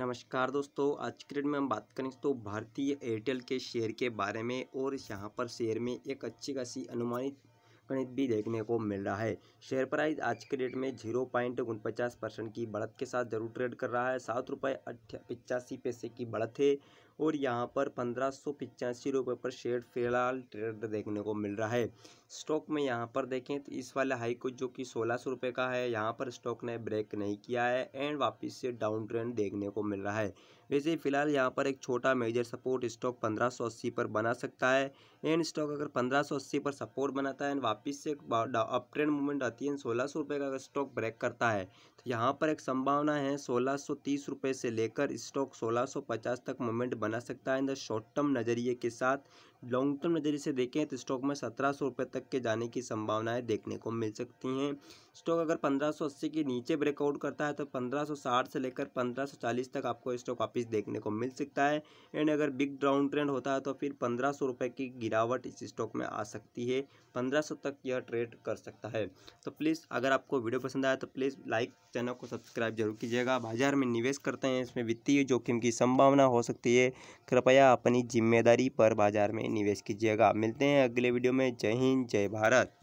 नमस्कार दोस्तों आज के डेट में हम बात करें तो भारतीय एयरटेल के शेयर के बारे में और यहाँ पर शेयर में एक अच्छी खासी अनुमानित गणित भी देखने को मिल रहा है शेयर प्राइस आज के डेट में जीरो पॉइंट उनपचास परसेंट की बढ़त के साथ जरूर ट्रेड कर रहा है सात रुपये पिचासी पैसे की बढ़त है और यहाँ पर पंद्रह सौ पिचासी रुपये पर शेयर फिलहाल ट्रेड देखने को मिल रहा है स्टॉक में यहाँ पर देखें तो इस वाले हाई को जो कि सोलह सौ रुपये का है यहाँ पर स्टॉक ने ब्रेक नहीं किया है एंड वापस से डाउन ट्रेंड देखने को मिल रहा है वैसे फिलहाल यहाँ पर एक छोटा मेजर सपोर्ट स्टॉक अस्सी पर बना सकता है एंड स्टॉक अगर अस्सी पर सपोर्ट बनाता है एंड वापस से अप ट्रेंड मूवमेंट आती है सोलह सौ रुपये का अगर स्टॉक ब्रेक करता है तो यहाँ पर एक संभावना है सोलह सौ तीस रुपये से लेकर स्टॉक सोलह सौ पचास तक मूवमेंट बना सकता है इन द शॉर्ट टर्म नज़रिए के साथ लॉन्ग टर्म नज़रिए से देखें तो स्टॉक में सत्रह सौ रुपये तक के जाने की संभावनाएं देखने को मिल सकती हैं स्टॉक अगर पंद्रह सौ अस्सी के नीचे ब्रेकआउट करता है तो पंद्रह सौ साठ से लेकर पंद्रह सौ चालीस तक आपको स्टॉक वापस देखने को मिल सकता है एंड अगर बिग डाउन ट्रेंड होता है तो फिर पंद्रह सौ रुपये की गिरावट इस स्टॉक में आ सकती है पंद्रह सौ तक यह ट्रेड कर सकता है तो प्लीज़ अगर आपको वीडियो पसंद आया तो प्लीज़ लाइक चैनल को सब्सक्राइब जरूर कीजिएगा बाजार में निवेश करते हैं इसमें वित्तीय जोखिम की संभावना हो सकती है कृपया अपनी जिम्मेदारी पर बाजार में निवेश कीजिएगा मिलते हैं अगले वीडियो में जय हिंद जय भारत